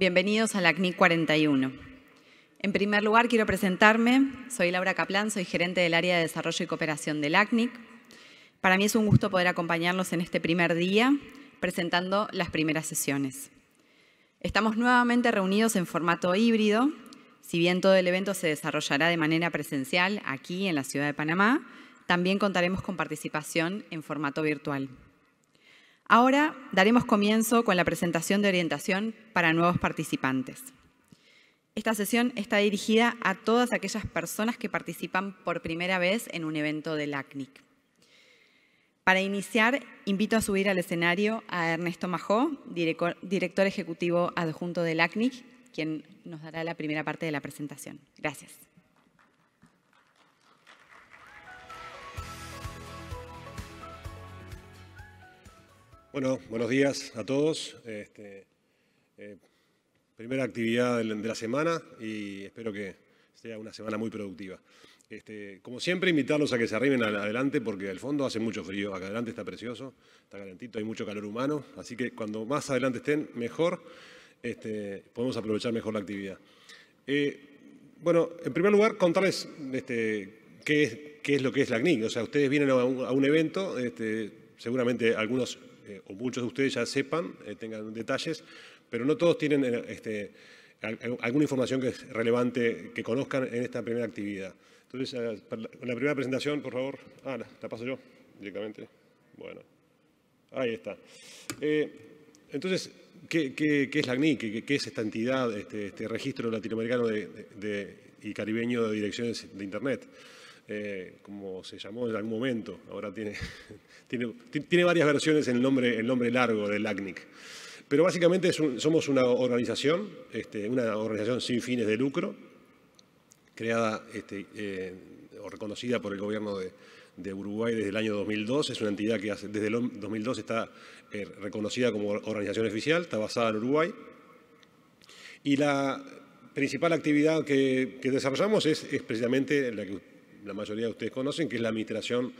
Bienvenidos a la 41. En primer lugar, quiero presentarme. Soy Laura Caplan, soy gerente del área de desarrollo y cooperación del ACNIC. Para mí es un gusto poder acompañarlos en este primer día, presentando las primeras sesiones. Estamos nuevamente reunidos en formato híbrido. Si bien todo el evento se desarrollará de manera presencial aquí en la ciudad de Panamá, también contaremos con participación en formato virtual. Ahora daremos comienzo con la presentación de orientación para nuevos participantes. Esta sesión está dirigida a todas aquellas personas que participan por primera vez en un evento del ACNIC. Para iniciar, invito a subir al escenario a Ernesto Majó, director ejecutivo adjunto del ACNIC, quien nos dará la primera parte de la presentación. Gracias. Bueno, buenos días a todos. Este, eh, primera actividad de la semana y espero que sea una semana muy productiva. Este, como siempre, invitarlos a que se arrimen adelante porque al fondo hace mucho frío. Acá adelante está precioso, está calentito, hay mucho calor humano. Así que cuando más adelante estén, mejor. Este, podemos aprovechar mejor la actividad. Eh, bueno, en primer lugar, contarles qué, es, lo que es la CNIC. O sea, ustedes vienen a un evento, seguramente algunos eh, o muchos de ustedes ya sepan, eh, tengan detalles, pero no todos tienen eh, este, alguna información que es relevante que conozcan en esta primera actividad. Entonces, la primera presentación, por favor. Ah, la, paso yo directamente. Bueno, ahí está. entonces, ¿qué, es la ACNI? ¿Qué, es esta entidad, este, este registro latinoamericano y caribeño de direcciones de Internet? Eh, como se llamó en algún momento, ahora tiene, tiene, tiene, varias versiones el nombre, el nombre largo del ACNIC. Pero básicamente es somos una organización, este, una organización sin fines de lucro, creada este, eh, o reconocida por el gobierno de, Uruguay desde el año 2002. Es una entidad que desde el 2002 está eh, reconocida como organización oficial, está basada en Uruguay. Y la principal actividad que, desarrollamos es, es, precisamente la que la mayoría de ustedes conocen, que es la administración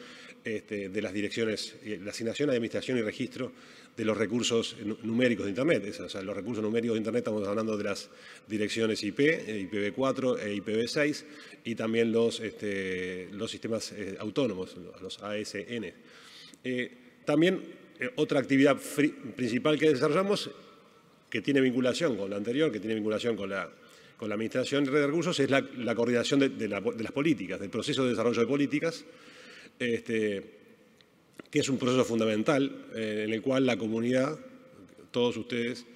este, de las direcciones, eh, la asignación de administración y registro de los recursos numéricos de Internet. o sea, los recursos numéricos de Internet estamos hablando de las direcciones IP, eh, IPv4 e IPv6, y también los, este, los sistemas eh, autónomos, los ASN. también otra actividad principal que desarrollamos, que tiene vinculación con la anterior, que tiene vinculación con la con la Administración de Recursos es la, coordinación de, las políticas, del proceso de desarrollo de políticas, este, que es un proceso fundamental eh, en el cual la comunidad, todos ustedes,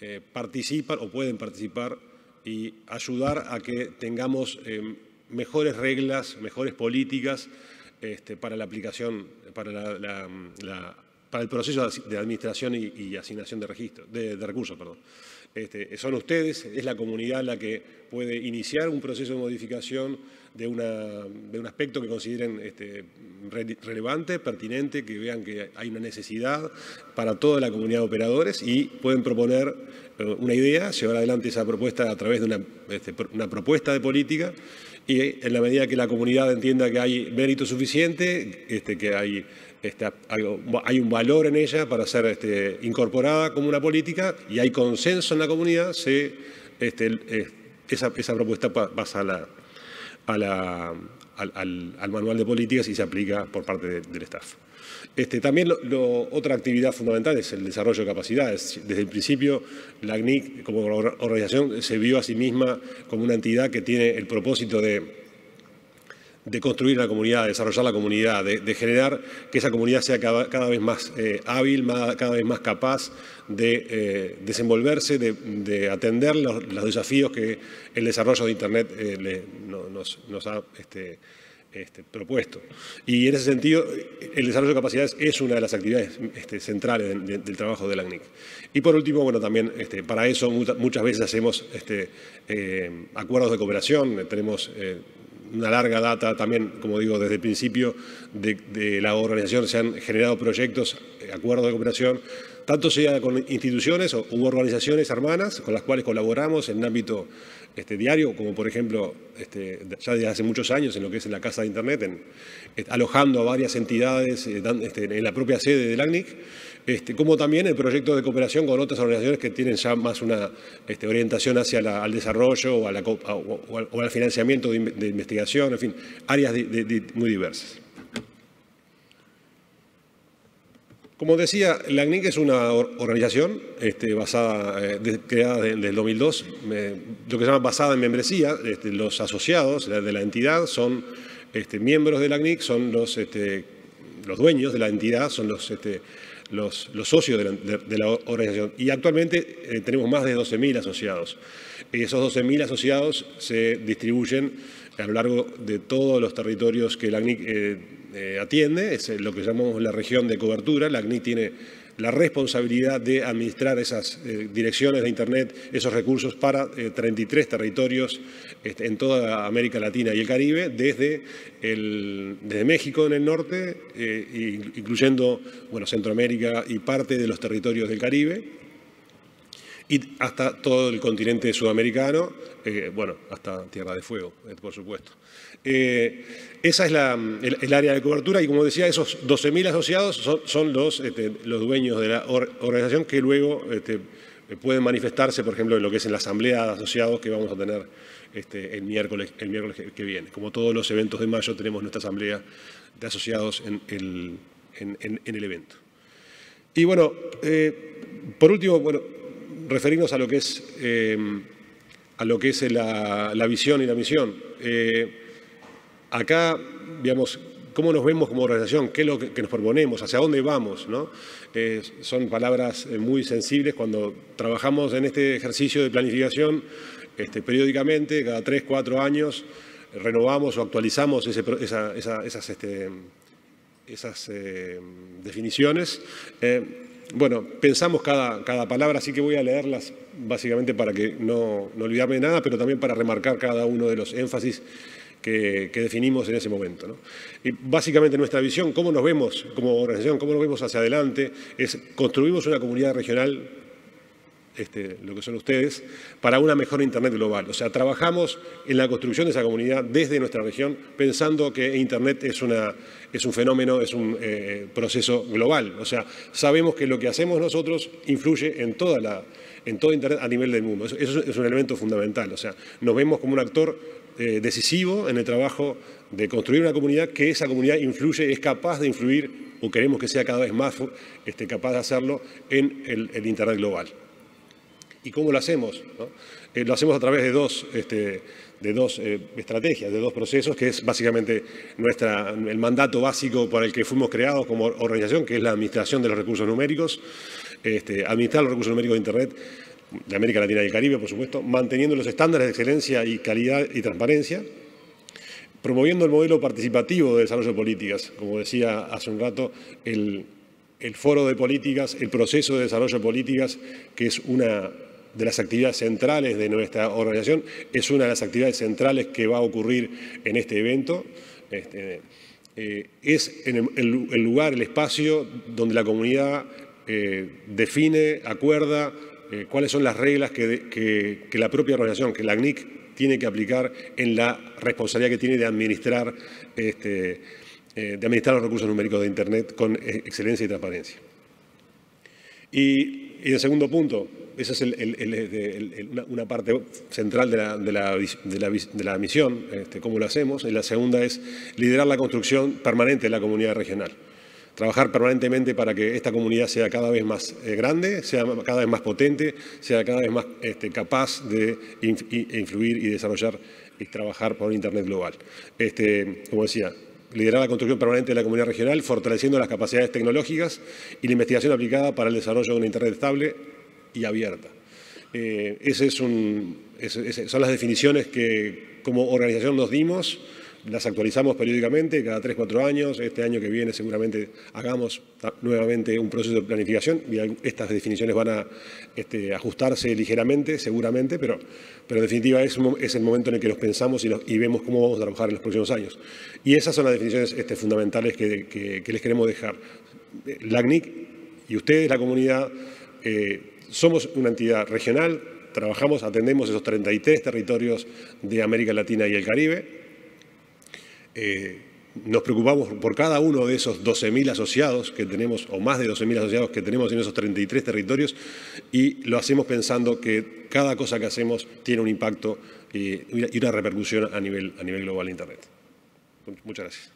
eh, participan o pueden participar y ayudar a que tengamos eh, mejores reglas, mejores políticas este, para la aplicación, para, el proceso de administración y, asignación de, de recursos. Perdón. Este, son ustedes, es la comunidad la que puede iniciar un proceso de modificación de, un aspecto que consideren este, relevante, pertinente, que vean que hay una necesidad para toda la comunidad de operadores y pueden proponer eh, una idea, llevar adelante esa propuesta a través de una, este, una propuesta de política y en la medida que la comunidad entienda que hay mérito suficiente, este, que hay, este, hay, un valor en ella para ser este, incorporada como una política y hay consenso en la comunidad, esa, propuesta pasa a la al, manual de políticas y se aplica por parte del staff. Este, también otra actividad fundamental es el desarrollo de capacidades. Desde el principio, la ACNIC como organización se vio a sí misma como una entidad que tiene el propósito de de construir la comunidad, de desarrollar la comunidad, de, generar que esa comunidad sea cada, vez más eh, hábil, cada vez más capaz de eh, desenvolverse, de, atender los, desafíos que el desarrollo de Internet eh, nos, ha este, este, propuesto. Y en ese sentido, el desarrollo de capacidades es una de las actividades este, centrales del trabajo de la CNIC. Y por último, bueno, también para eso muchas veces hacemos acuerdos de cooperación, tenemos una larga data también, como digo, desde el principio de, la organización se han generado proyectos, eh, acuerdos de cooperación, tanto sea con instituciones o u organizaciones hermanas con las cuales colaboramos en ámbito este, diario, como por ejemplo este, ya desde hace muchos años en lo que es la Casa de Internet, en, eh, alojando a varias entidades eh, este, en la propia sede del ACNIC este, como también el proyecto de cooperación con otras organizaciones que tienen ya más una este, orientación hacia el desarrollo o, al, financiamiento de, investigación, en fin, áreas muy diversas. Como decía, la ACNIC es una organización este, basada, eh, creada desde el 2002, lo que se llama basada en membresía. los asociados de la entidad son miembros de la ACNIC, son los, los dueños de la entidad, son los los, socios de la, organización. Y actualmente eh, tenemos más de 12.000 asociados. Y esos 12.000 asociados se distribuyen a lo largo de todos los territorios que la ACNIC eh, eh, atiende. Es lo que llamamos la región de cobertura. La ACNIC tiene la responsabilidad de administrar esas eh, direcciones de Internet, esos recursos para 33 eh, territorios este, en toda América Latina y el Caribe, desde, México en el norte, eh, incluyendo bueno, Centroamérica y parte de los territorios del Caribe, y hasta todo el continente sudamericano, eh, bueno, hasta Tierra de Fuego, eh, por supuesto. Eh, esa es el, área de cobertura y como decía, esos 12.000 asociados son, los, este, los dueños de la organización que luego este, pueden manifestarse, por ejemplo, en lo que es en la asamblea de asociados que vamos a tener este, el, miércoles, el miércoles que viene. Como todos los eventos de mayo, tenemos nuestra asamblea de asociados en el, en el evento. Y bueno, por último, bueno, referirnos a lo que es, eh, a lo que es la, visión y la misión. Eh, acá, digamos, cómo nos vemos como organización, qué es lo que nos proponemos, hacia dónde vamos. ¿no? Eh, son palabras muy sensibles cuando trabajamos en este ejercicio de planificación este, periódicamente, cada tres, cuatro años, renovamos o actualizamos ese, esas, este, esas definiciones. Bueno, pensamos cada, palabra, así que voy a leerlas básicamente para que no, olvidarme de nada, pero también para remarcar cada uno de los énfasis que, definimos en ese momento. Y básicamente nuestra visión, cómo nos vemos como organización, cómo nos vemos hacia adelante, es construimos una comunidad regional este, lo que son ustedes, para una mejor Internet global. O sea, trabajamos en la construcción de esa comunidad desde nuestra región, pensando que Internet es, un fenómeno, es un eh, proceso global. O sea, sabemos que lo que hacemos nosotros influye en toda todo Internet a nivel del mundo. Eso, es un elemento fundamental. O sea, nos vemos como un actor eh, decisivo en el trabajo de construir una comunidad que esa comunidad influye, es capaz de influir, o queremos que sea cada vez más este, capaz de hacerlo, en el Internet global. ¿Y cómo lo hacemos? Eh, lo hacemos a través de dos, este, de dos eh, estrategias, de dos procesos, que es básicamente nuestra, el mandato básico para el que fuimos creados como organización, que es la administración de los recursos numéricos, este, administrar los recursos numéricos de Internet de América Latina y el Caribe, por supuesto, manteniendo los estándares de excelencia y calidad y transparencia, promoviendo el modelo participativo de desarrollo de políticas, como decía hace un rato, el, el foro de políticas, el proceso de desarrollo de políticas, que es una de las actividades centrales de nuestra organización, es una de las actividades centrales que va a ocurrir en este evento. Este, eh, es en el, lugar, el espacio donde la comunidad eh, define, acuerda eh, cuáles son las reglas que, la propia organización, que la ACNIC tiene que aplicar en la responsabilidad que tiene de administrar, este, de administrar los recursos numéricos de Internet con excelencia y transparencia. Y y el segundo punto, esa es una, parte central de la, misión, este, cómo lo hacemos. Y la segunda es liderar la construcción permanente de la comunidad regional trabajar permanentemente para que esta comunidad sea cada vez más eh, grande, sea cada vez más potente, sea cada vez más este, capaz de influir y desarrollar y trabajar por un Internet global. Este, como decía, liderar la construcción permanente de la comunidad regional, fortaleciendo las capacidades tecnológicas y la investigación aplicada para el desarrollo de una Internet estable y abierta. Eh, Esas es son las definiciones que como organización nos dimos las actualizamos periódicamente, cada 3, cuatro años. Este año que viene seguramente hagamos nuevamente un proceso de planificación estas definiciones van a este, ajustarse ligeramente, seguramente, pero, pero en definitiva es, el momento en el que los pensamos y, vemos cómo vamos a trabajar en los próximos años. Y esas son las definiciones este, fundamentales que, les queremos dejar. La y ustedes, la comunidad, eh, somos una entidad regional, trabajamos, atendemos esos 33 territorios de América Latina y el Caribe, eh, nos preocupamos por cada uno de esos 12.000 asociados que tenemos, o más de 12.000 asociados que tenemos en esos 33 territorios, y lo hacemos pensando que cada cosa que hacemos tiene un impacto eh, y una repercusión a nivel, a nivel global de Internet. Muchas gracias.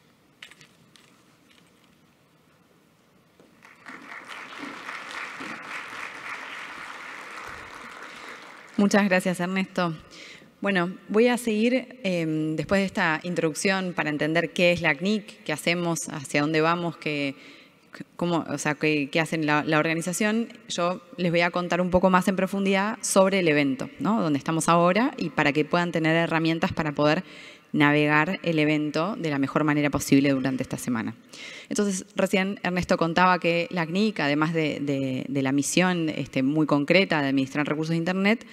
Muchas gracias, Ernesto. Bueno, voy a seguir em, después de esta introducción para entender qué es la CNIC, qué hacemos, hacia dónde vamos, qué, cómo, o sea, qué, hacen la, organización. Yo les voy a contar un poco más en profundidad sobre el evento, ¿no? donde estamos ahora y para que puedan tener herramientas para poder navegar el evento de la mejor manera posible durante esta semana. Entonces, recién Ernesto contaba que la CNIC, además de, la misión este, muy concreta de administrar recursos de Internet,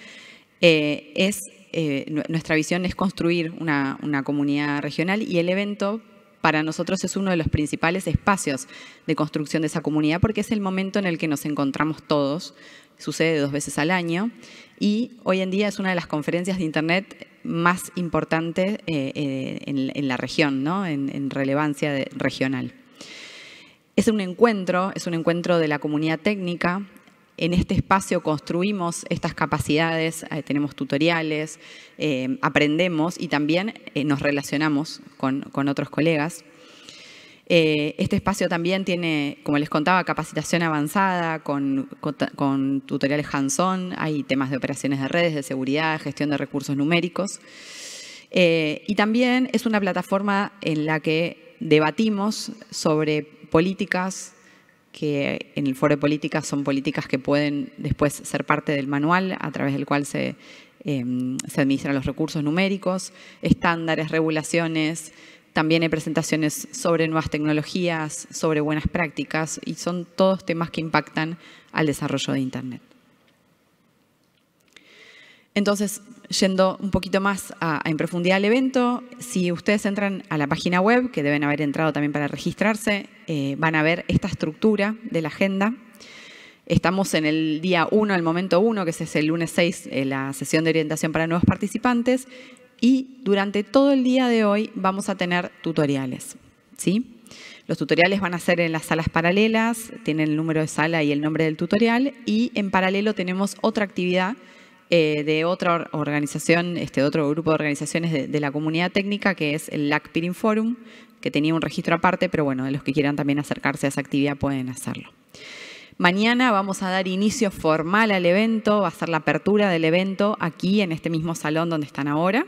eh, es eh, nuestra visión es construir una, comunidad regional y el evento para nosotros es uno de los principales espacios de construcción de esa comunidad porque es el momento en el que nos encontramos todos, sucede dos veces al año y hoy en día es una de las conferencias de Internet más importantes eh, eh, en, la región, ¿no? en, relevancia regional. Es un encuentro, es un encuentro de la comunidad técnica, en este espacio construimos estas capacidades, eh, tenemos tutoriales, eh, aprendemos y también eh, nos relacionamos con, otros colegas. este espacio también tiene, como les contaba, capacitación avanzada con, tutoriales hands-on, hay temas de operaciones de redes, de seguridad, gestión de recursos numéricos. y también es una plataforma en la que debatimos sobre políticas, que en el foro de políticas son políticas que pueden después ser parte del manual a través del cual se, em, se administran los recursos numéricos, estándares, regulaciones. También hay presentaciones sobre nuevas tecnologías, sobre buenas prácticas y son todos temas que impactan al desarrollo de Internet. Entonces, yendo un poquito más a, en profundidad al evento, si ustedes entran a la página web, que deben haber entrado también para registrarse, eh, van a ver esta estructura de la agenda. Estamos en el día 1, el momento 1, que es el lunes 6, eh, la sesión de orientación para nuevos participantes. Y durante todo el día de hoy vamos a tener tutoriales. ¿sí? Los tutoriales van a ser en las salas paralelas, tienen el número de sala y el nombre del tutorial. Y en paralelo tenemos otra actividad eh, de otra organización, este, otro grupo de organizaciones de, la comunidad técnica, que es el LAC Peering Forum, que tenía un registro aparte, pero bueno, los que quieran también acercarse a esa actividad pueden hacerlo. Mañana vamos a dar inicio formal al evento, va a ser la apertura del evento aquí en este mismo salón donde están ahora.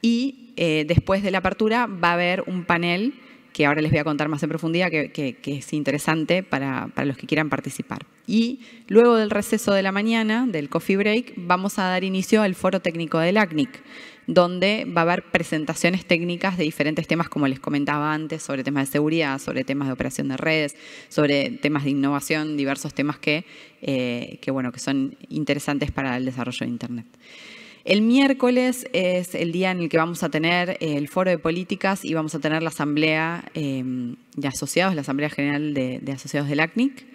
Y eh, después de la apertura va a haber un panel que ahora les voy a contar más en profundidad, que, es interesante para, los que quieran participar. Y luego del receso de la mañana, del coffee break, vamos a dar inicio al foro técnico del ACNIC, donde va a haber presentaciones técnicas de diferentes temas, como les comentaba antes, sobre temas de seguridad, sobre temas de operación de redes, sobre temas de innovación, diversos temas que, eh, que bueno, que son interesantes para el desarrollo de Internet. El miércoles es el día en el que vamos a tener eh, el foro de políticas y vamos a tener la asamblea em, de asociados, la asamblea general de, de asociados del ACNIC.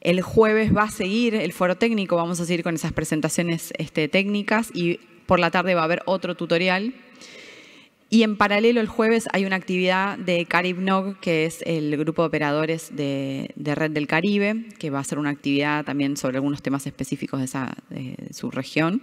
El jueves va a seguir el foro técnico, vamos a seguir con esas presentaciones este, técnicas y por la tarde va a haber otro tutorial. Y en paralelo el jueves hay una actividad de Caribnog, que es el grupo de operadores de, Red del Caribe, que va a ser una actividad también sobre algunos temas específicos de, de su región.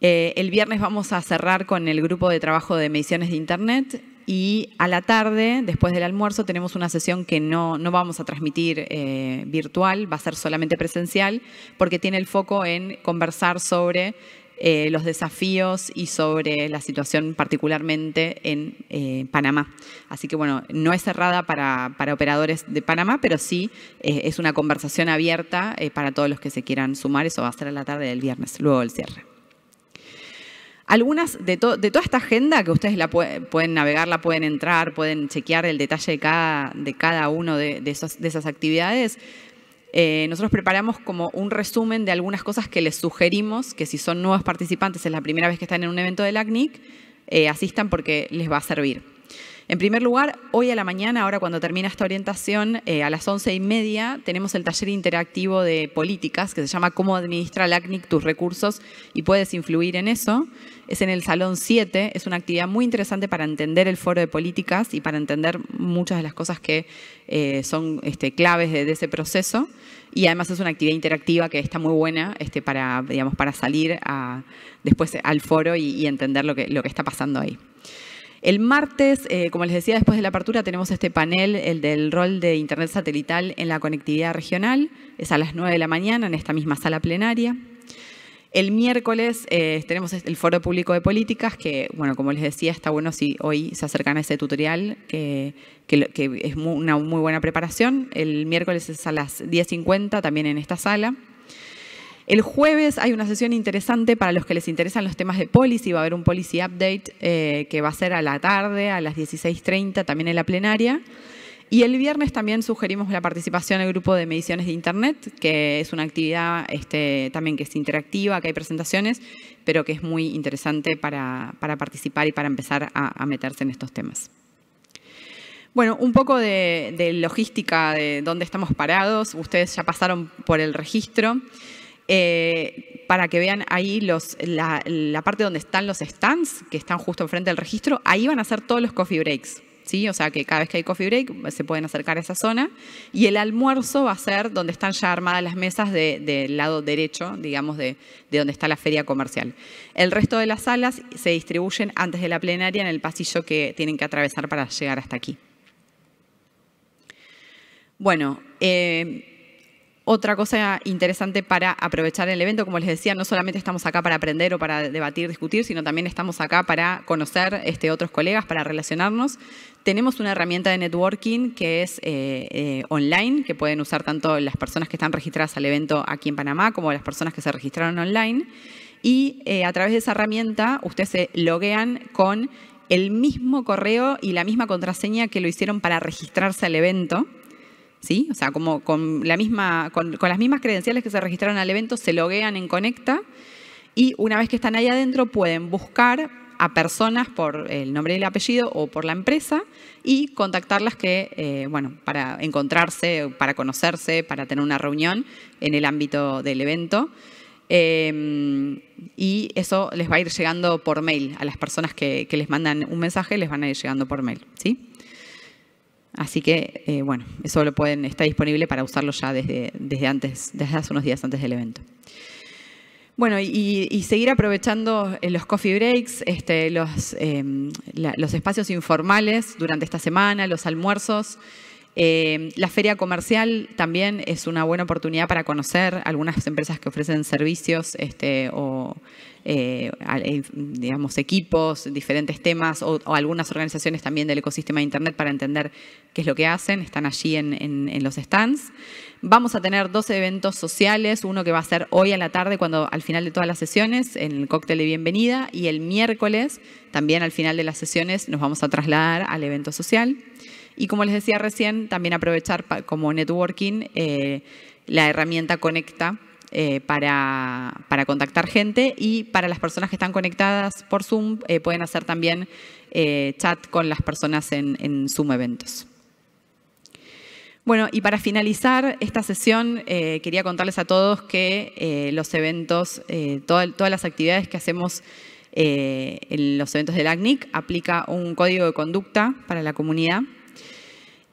Eh, el viernes vamos a cerrar con el grupo de trabajo de mediciones de Internet y a la tarde, después del almuerzo, tenemos una sesión que no, no vamos a transmitir eh, virtual, va a ser solamente presencial, porque tiene el foco en conversar sobre eh, los desafíos y sobre la situación particularmente en Panamá. Así que bueno, no es cerrada para, para operadores de Panamá, pero sí es una conversación abierta para todos los que se quieran sumar. Eso va a ser a la tarde del viernes, luego el cierre. Algunas de, toda esta agenda que ustedes la navegar pueden navegarla, pueden entrar, pueden chequear el detalle de cada, una uno de, esas actividades, eh, nosotros preparamos como un resumen de algunas cosas que les sugerimos que si son nuevos participantes, es la primera vez que están en un evento del ACNIC, eh, asistan porque les va a servir. En primer lugar, hoy a la mañana, ahora cuando termina esta orientación, eh, a las once y media tenemos el taller interactivo de políticas que se llama Cómo administra el ACNIC tus recursos y puedes influir en eso. Es en el Salón 7, es una actividad muy interesante para entender el foro de políticas y para entender muchas de las cosas que eh, son este, claves de, ese proceso. Y además es una actividad interactiva que está muy buena este, para, digamos, para salir después al foro y, entender lo que está pasando ahí. El martes, eh, como les decía, después de la apertura tenemos este panel, el del rol de Internet satelital en la conectividad regional. Es a las 9 de la mañana en esta misma sala plenaria. El miércoles eh, tenemos este, el Foro Público de Políticas, que, bueno, como les decía, está bueno si hoy se acercan a ese tutorial, que, es una muy buena preparación. El miércoles es a las 10.50, también en esta sala. El jueves hay una sesión interesante para los que les interesan los temas de policy. Va a haber un policy update eh, que va a ser a la tarde, a las 16.30, también en la plenaria. Y el viernes también sugerimos la participación al grupo de mediciones de Internet, que es una actividad este, también que es interactiva, que hay presentaciones, pero que es muy interesante para, participar y para empezar a, meterse en estos temas. Bueno, un poco de, de logística de dónde estamos parados. Ustedes ya pasaron por el registro. Eh, para que vean ahí la, parte donde están los stands, que están justo enfrente del registro, ahí van a ser todos los coffee breaks. ¿Sí? O sea que cada vez que hay coffee break se pueden acercar a esa zona. Y el almuerzo va a ser donde están ya armadas las mesas del lado derecho, digamos, de, donde está la feria comercial. El resto de las salas se distribuyen antes de la plenaria en el pasillo que tienen que atravesar para llegar hasta aquí. Bueno, eh, otra cosa interesante para aprovechar el evento, como les decía, no solamente estamos acá para aprender o para debatir, discutir, sino también estamos acá para conocer este, otros colegas, para relacionarnos. Tenemos una herramienta de networking que es eh, eh, online, que pueden usar tanto las personas que están registradas al evento aquí en Panamá como las personas que se registraron online. Y eh, a través de esa herramienta ustedes se loguean con el mismo correo y la misma contraseña que lo hicieron para registrarse al evento. O sea, como con, las mismas credenciales que se registraron al evento, se loguean en Conecta y una vez que están ahí adentro pueden buscar a personas por el nombre y el apellido o por la empresa y contactarlas que, eh, para encontrarse, para conocerse, para tener una reunión en el ámbito del evento. Em, y eso les va a ir llegando por mail. A las personas que, que les mandan un mensaje les van a ir llegando por mail. ¿sí? Así que, eh, bueno, eso lo pueden, está disponible para usarlo ya desde, desde antes, desde hace unos días antes del evento. Bueno, y, seguir aprovechando eh, los coffee breaks, este, em, los espacios informales durante esta semana, los almuerzos. Eh, la feria comercial también es una buena oportunidad para conocer algunas empresas que ofrecen servicios este, o eh, eh, digamos, equipos, diferentes temas o, algunas organizaciones también del ecosistema de Internet para entender qué es lo que hacen. Están allí en, en, los stands. Vamos a tener dos eventos sociales, uno que va a ser hoy a la tarde, cuando al final de todas las sesiones, en el cóctel de bienvenida, y el miércoles, también al final de las sesiones, nos vamos a trasladar al evento social. Y como les decía recién, también aprovechar como networking eh, la herramienta Conecta eh, para, contactar gente y para las personas que están conectadas por Zoom eh, pueden hacer también chat con las personas en, Zoom eventos. Bueno, y para finalizar esta sesión, quería contarles a todos que los eventos, todas las actividades que hacemos en los eventos del ACNIC aplica un código de conducta para la comunidad.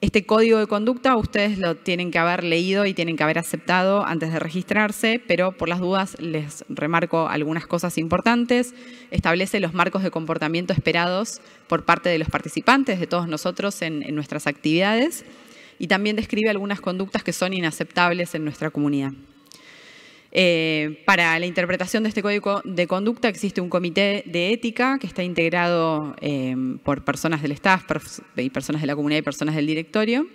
Este código de conducta ustedes lo tienen que haber leído y tienen que haber aceptado antes de registrarse, pero por las dudas les remarco algunas cosas importantes. Establece los marcos de comportamiento esperados por parte de los participantes, de todos nosotros en, en nuestras actividades y también describe algunas conductas que son inaceptables en nuestra comunidad. Eh, para la interpretación de este código de conducta existe un comité de ética que está integrado eh, por personas del staff y personas de la comunidad y personas del directorio.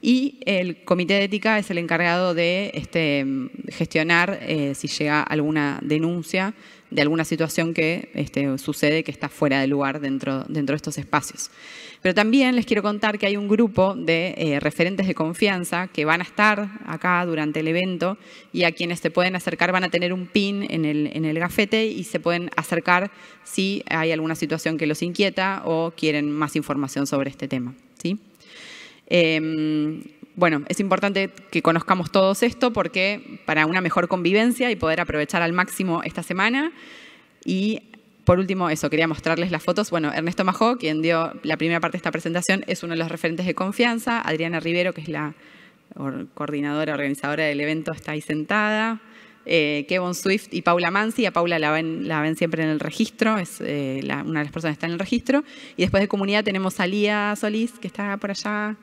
Y el comité de ética es el encargado de este, mm, gestionar eh, si llega alguna denuncia de alguna situación que este, sucede que está fuera de lugar dentro, dentro de estos espacios. Pero también les quiero contar que hay un grupo de eh, referentes de confianza que van a estar acá durante el evento y a quienes se pueden acercar van a tener un pin en el, en el gafete y se pueden acercar si hay alguna situación que los inquieta o quieren más información sobre este tema. ¿sí? Em, bueno, es importante que conozcamos todos esto porque para una mejor convivencia y poder aprovechar al máximo esta semana. Y por último, eso, quería mostrarles las fotos. Bueno, Ernesto Majó, quien dio la primera parte de esta presentación, es uno de los referentes de confianza. Adriana Rivero, que es la coordinadora, organizadora del evento, está ahí sentada. Eh, Kevin Swift y Paula Mansi. A Paula la ven, siempre en el registro, es eh, una de las personas que está en el registro. Y después de comunidad tenemos a Lía Solís, que está por allá.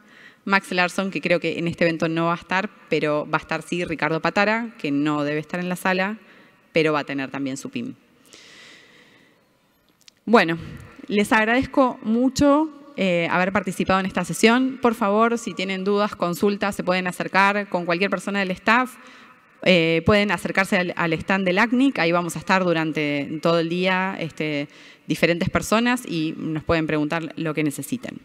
Max Larson, que creo que en este evento no va a estar, pero va a estar sí Ricardo Patara, que no debe estar en la sala, pero va a tener también su PIM. Bueno, les agradezco mucho eh, haber participado en esta sesión. Por favor, si tienen dudas, consultas, se pueden acercar con cualquier persona del staff. Eh, pueden acercarse al, stand del ACNIC, ahí vamos a estar durante todo el día este, diferentes personas y nos pueden preguntar lo que necesiten.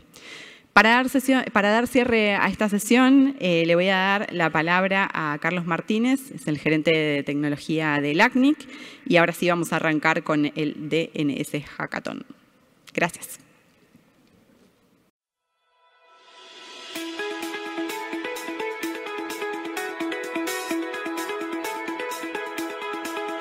Para dar, para dar, cierre a esta sesión, eh, le voy a dar la palabra a Carlos Martínez, es el gerente de tecnología de ACNIC, y ahora sí vamos a arrancar con el DNS Hackathon. Gracias.